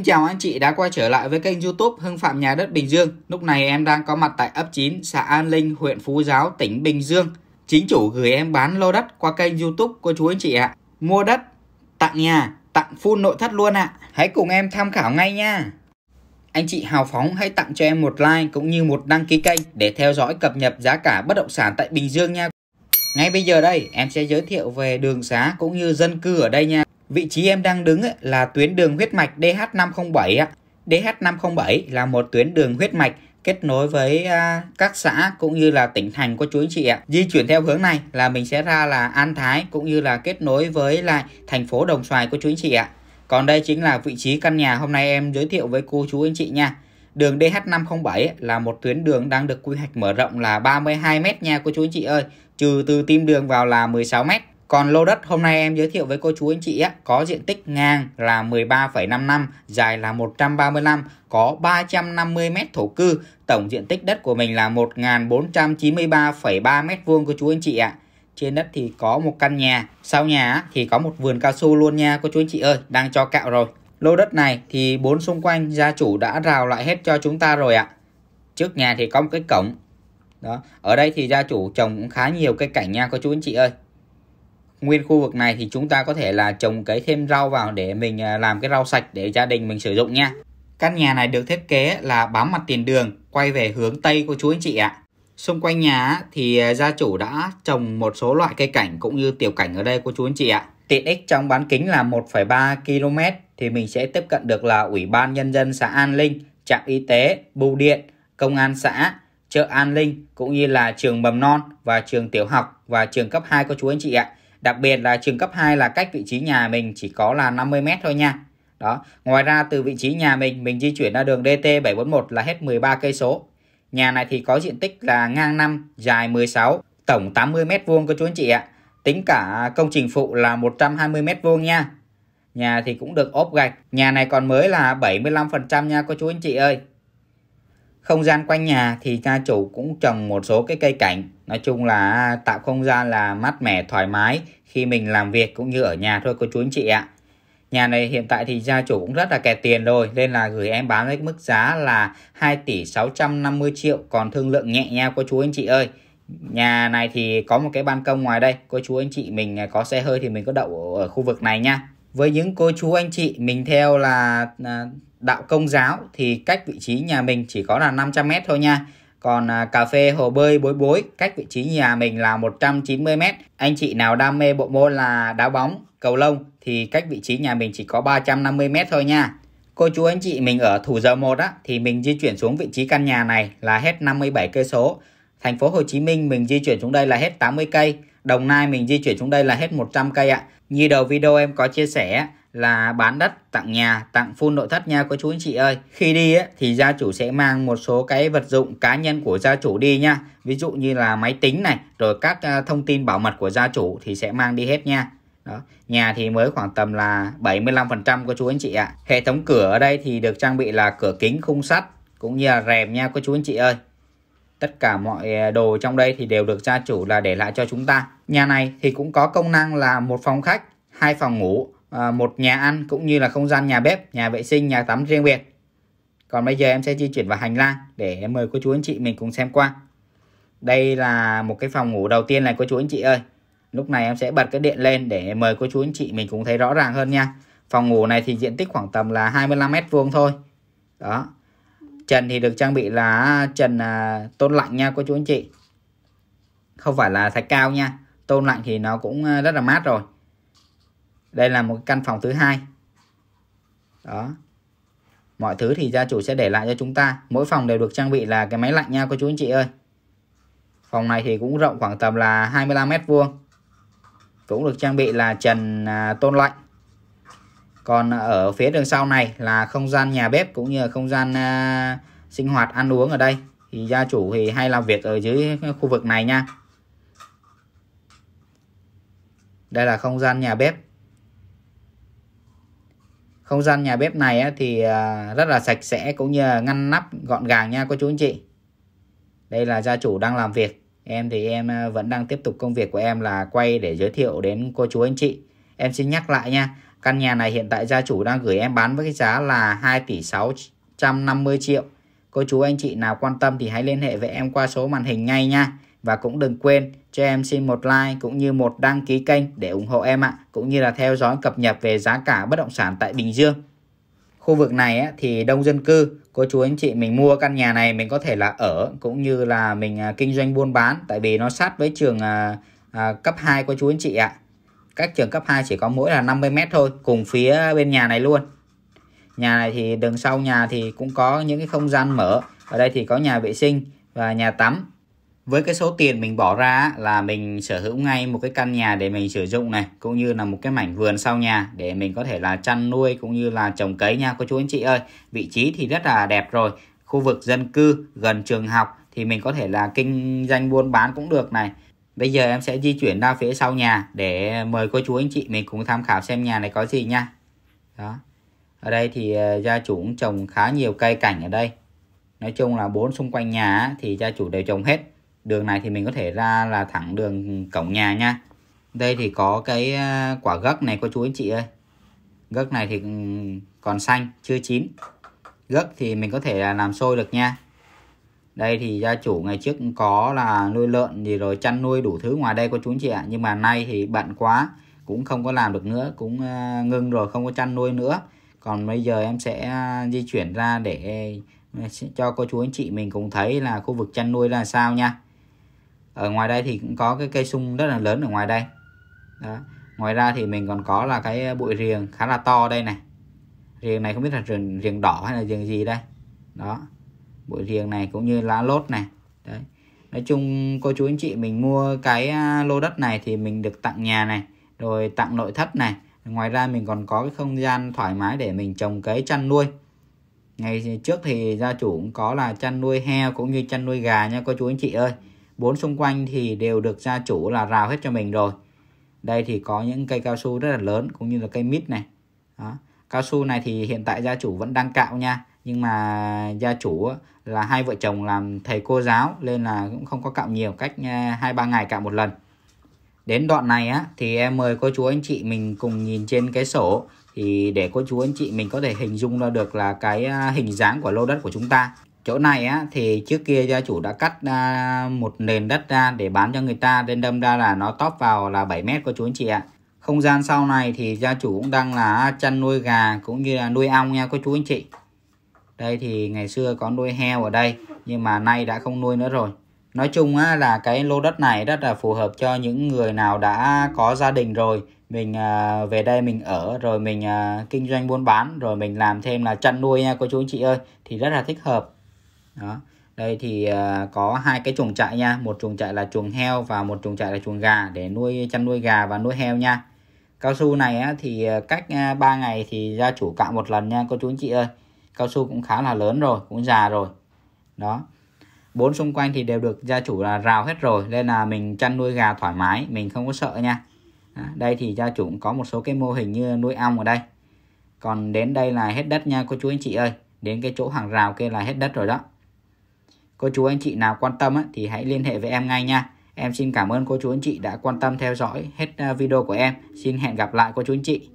Xin chào anh chị đã quay trở lại với kênh youtube Hưng Phạm Nhà Đất Bình Dương. Lúc này em đang có mặt tại ấp 9, xã An Linh, huyện Phú Giáo, tỉnh Bình Dương. Chính chủ gửi em bán lô đất qua kênh youtube của chú anh chị ạ. Mua đất, tặng nhà, tặng full nội thất luôn ạ. Hãy cùng em tham khảo ngay nha. Anh chị hào phóng hãy tặng cho em một like cũng như một đăng ký kênh để theo dõi cập nhật giá cả bất động sản tại Bình Dương nha. Ngay bây giờ đây em sẽ giới thiệu về đường xá cũng như dân cư ở đây nha. Vị trí em đang đứng là tuyến đường huyết mạch DH507. DH507 là một tuyến đường huyết mạch kết nối với à, các xã cũng như là tỉnh thành của chú anh chị ạ. Di chuyển theo hướng này là mình sẽ ra là An Thái cũng như là kết nối với lại thành phố Đồng Xoài của chú anh chị ạ. Còn đây chính là vị trí căn nhà hôm nay em giới thiệu với cô chú anh chị nha. Đường DH507 là một tuyến đường đang được quy hoạch mở rộng là 32m nha cô chú anh chị ơi, trừ từ tim đường vào là 16m. Còn lô đất hôm nay em giới thiệu với cô chú anh chị á, có diện tích ngang là 13,5 năm, dài là 135, có 350 mét thổ cư, tổng diện tích đất của mình là 1.493,3 mét vuông cô chú anh chị ạ. Trên đất thì có một căn nhà, sau nhà thì có một vườn cao su luôn nha cô chú anh chị ơi, đang cho cạo rồi. Lô đất này thì bốn xung quanh gia chủ đã rào lại hết cho chúng ta rồi ạ. Trước nhà thì có một cái cổng. Đó, ở đây thì gia chủ trồng cũng khá nhiều cây cảnh nha cô chú anh chị ơi nguyên khu vực này thì chúng ta có thể là trồng cấy thêm rau vào để mình à, làm cái rau sạch để gia đình mình sử dụng nha. Căn nhà này được thiết kế là bám mặt tiền đường, quay về hướng Tây của chú anh chị ạ. Xung quanh nhà thì à, gia chủ đã trồng một số loại cây cảnh cũng như tiểu cảnh ở đây cô chú anh chị ạ. Tiện ích trong bán kính là 1,3 km thì mình sẽ tiếp cận được là Ủy ban Nhân dân xã An Linh, trạm y tế, bưu điện, công an xã, chợ An Linh cũng như là trường mầm non và trường tiểu học và trường cấp 2 của chú anh chị ạ đặc biệt là trường cấp 2 là cách vị trí nhà mình chỉ có là 50 m thôi nha đó ngoài ra từ vị trí nhà mình mình di chuyển ra đường DT 741 là hết 13 cây số nhà này thì có diện tích là ngang 5 dài 16 tổng 80 m vuông cô chú anh chị ạ tính cả công trình phụ là 120 m vuông nha nhà thì cũng được ốp gạch nhà này còn mới là 75% nha cô chú anh chị ơi không gian quanh nhà thì gia chủ cũng trồng một số cái cây cảnh nói chung là tạo không gian là mát mẻ thoải mái khi mình làm việc cũng như ở nhà thôi cô chú anh chị ạ nhà này hiện tại thì gia chủ cũng rất là kẹt tiền rồi nên là gửi em bán với mức giá là 2 tỷ 650 triệu còn thương lượng nhẹ nha cô chú anh chị ơi nhà này thì có một cái ban công ngoài đây cô chú anh chị mình có xe hơi thì mình có đậu ở khu vực này nha với những cô chú anh chị mình theo là à, đạo công giáo thì cách vị trí nhà mình chỉ có là 500m thôi nha còn à, cà phê hồ bơi bối bối cách vị trí nhà mình là 190m anh chị nào đam mê bộ môn là đá bóng cầu lông thì cách vị trí nhà mình chỉ có 350m thôi nha cô chú anh chị mình ở thủ dầu một á thì mình di chuyển xuống vị trí căn nhà này là hết 57 cây số thành phố Hồ Chí Minh mình di chuyển xuống đây là hết 80 cây Đồng Nai mình di chuyển xuống đây là hết 100 cây ạ. Như đầu video em có chia sẻ là bán đất tặng nhà, tặng full nội thất nha cô chú anh chị ơi. Khi đi ấy, thì gia chủ sẽ mang một số cái vật dụng cá nhân của gia chủ đi nha. Ví dụ như là máy tính này, rồi các à, thông tin bảo mật của gia chủ thì sẽ mang đi hết nha. Đó. Nhà thì mới khoảng tầm là 75% cô chú anh chị ạ. Hệ thống cửa ở đây thì được trang bị là cửa kính khung sắt cũng như là rèm nha cô chú anh chị ơi tất cả mọi ờ, đồ trong đây thì đều được gia chủ là để lại cho chúng ta nhà này thì cũng có công năng là một phòng khách hai phòng ngủ ờ, một nhà ăn cũng như là không gian nhà bếp nhà vệ sinh nhà tắm riêng biệt còn bây giờ em sẽ di chuyển vào hành lang để mời cô chú anh chị mình cùng xem qua đây là một cái phòng ngủ đầu tiên này cô chú anh chị ơi lúc này em sẽ bật cái điện lên để mời cô chú anh chị mình cũng thấy rõ ràng hơn nha phòng ngủ này thì diện tích khoảng tầm là 25 mét vuông thôi đó trần thì được trang bị là trần à, tôn lạnh nha cô chú anh chị không phải là thạch cao nha tôn lạnh thì nó cũng à, rất là mát rồi đây là một căn phòng thứ hai đó mọi thứ thì gia chủ sẽ để lại cho chúng ta mỗi phòng đều được trang bị là cái máy lạnh nha cô chú anh chị ơi phòng này thì cũng rộng khoảng tầm là 25 mét vuông cũng được trang bị là trần à, tôn lạnh còn ở phía đường sau này là không gian nhà bếp cũng như là không gian à, sinh hoạt ăn uống ở đây thì gia chủ thì hay làm việc ở dưới khu vực này nha đây là không gian nhà bếp không gian nhà bếp này thì à, rất là sạch sẽ cũng như ngăn nắp gọn gàng nha cô chú anh chị đây là gia chủ đang làm việc em thì em à, vẫn đang tiếp tục công việc của em là quay để giới thiệu đến cô chú anh chị em xin nhắc lại nha Căn nhà này hiện tại gia chủ đang gửi em bán với cái giá là 2 tỷ 650 triệu. Cô chú anh chị nào quan tâm thì hãy liên hệ với em qua số màn hình ngay nha. Và cũng đừng quên cho em xin một like cũng như một đăng ký kênh để ủng hộ em ạ. Cũng như là theo dõi cập nhật về giá cả bất động sản tại Bình Dương. Khu vực này thì đông dân cư. Cô chú anh chị mình mua căn nhà này mình có thể là ở cũng như là mình à, kinh doanh buôn bán. Tại vì nó sát với trường à, à, cấp 2 cô chú anh chị ạ các trường cấp 2 chỉ có mỗi là 50 mét thôi cùng phía bên nhà này luôn nhà này thì đường sau nhà thì cũng có những cái không gian mở ở đây thì có nhà vệ sinh và nhà tắm với cái số tiền mình bỏ ra là mình sở hữu ngay một cái căn nhà để mình sử dụng này cũng như là một cái mảnh vườn sau nhà để mình có thể là chăn nuôi cũng như là trồng cấy nha cô chú anh chị ơi vị trí thì rất là đẹp rồi khu vực dân cư gần trường học thì mình có thể là kinh doanh buôn bán cũng được này Bây giờ em sẽ di chuyển ra phía sau nhà để mời cô chú anh chị mình cùng tham khảo xem nhà này có gì nha. Đó. Ở đây thì ờ, gia chủ cũng trồng khá nhiều cây cảnh ở đây. Nói chung là bốn xung quanh nhà thì gia chủ đều trồng hết. Đường này thì mình có thể ra là thẳng đường cổng nhà nha. Đây thì có cái ờ, quả gấc này cô chú anh chị ơi. Gấc này thì ừ, còn xanh, chưa chín. Gấc thì mình có thể làm sôi được nha đây thì gia chủ ngày trước có là nuôi lợn gì rồi chăn nuôi đủ thứ ngoài đây cô chú anh chị ạ nhưng mà nay thì bận quá cũng không có làm được nữa cũng ờ, ngưng rồi không có chăn nuôi nữa còn bây giờ em sẽ ờ, di chuyển ra để ờ, cho cô chú anh chị mình cùng thấy là khu vực chăn nuôi là sao nha ở ngoài đây thì cũng có cái cây sung rất là lớn ở ngoài đây đó ngoài ra thì mình còn có là cái bụi riềng khá là to đây này riềng này không biết là riềng riềng đỏ hay là riềng gì đây đó bụi riêng này cũng như lá lốt này đấy nói chung cô chú anh chị mình mua cái à, lô đất này thì mình được tặng nhà này rồi tặng nội thất này ngoài ra mình còn có cái không gian thoải mái để mình trồng cấy chăn nuôi ngày trước thì gia chủ cũng có là chăn nuôi heo cũng như chăn nuôi gà nha cô chú anh chị ơi bốn xung quanh thì đều được gia chủ là rào hết cho mình rồi đây thì có những cây cao su rất là lớn cũng như là cây mít này đó. cao su này thì hiện tại gia chủ vẫn đang cạo nha nhưng mà gia chủ là hai vợ chồng làm thầy cô giáo nên là cũng không có cạo nhiều cách à, hai ba ngày cạo một lần đến đoạn này á thì em mời cô chú anh chị mình cùng nhìn trên cái sổ thì để cô chú anh chị mình có thể hình dung ra được là cái à, hình dáng của lô đất của chúng ta chỗ này á thì trước kia gia chủ đã cắt à, một nền đất ra để bán cho người ta nên đâm ra là nó tóp vào là 7 mét cô chú anh chị ạ không gian sau này thì gia chủ cũng đang là chăn nuôi gà cũng như là nuôi ong nha cô chú anh chị đây thì ngày xưa có nuôi heo ở đây nhưng mà nay đã không nuôi nữa rồi nói chung á, là cái lô đất này rất là phù hợp cho những người nào đã có gia đình rồi mình à, về đây mình ở rồi mình à, kinh doanh buôn bán rồi mình làm thêm là chăn nuôi nha cô chú anh chị ơi thì rất là thích hợp đó đây thì à, có hai cái chuồng trại nha một chuồng trại là chuồng heo và một chuồng trại là chuồng gà để nuôi chăn nuôi gà và nuôi heo nha cao su này á, thì à, cách 3 à, ngày thì gia chủ cạo một lần nha cô chú anh chị ơi cao su cũng khá là lớn rồi cũng già rồi đó bốn xung quanh thì đều được gia chủ là rào hết rồi nên là mình chăn nuôi gà thoải mái mình không có sợ nha đây thì gia chủ cũng có một số cái mô hình như nuôi ong ở đây còn đến đây là hết đất nha cô chú anh chị ơi đến cái chỗ hàng rào kia là hết đất rồi đó cô chú anh chị nào quan tâm thì hãy liên hệ với em ngay nha em xin cảm ơn cô chú anh chị đã quan tâm theo dõi hết à, video của em xin hẹn gặp lại cô chú anh chị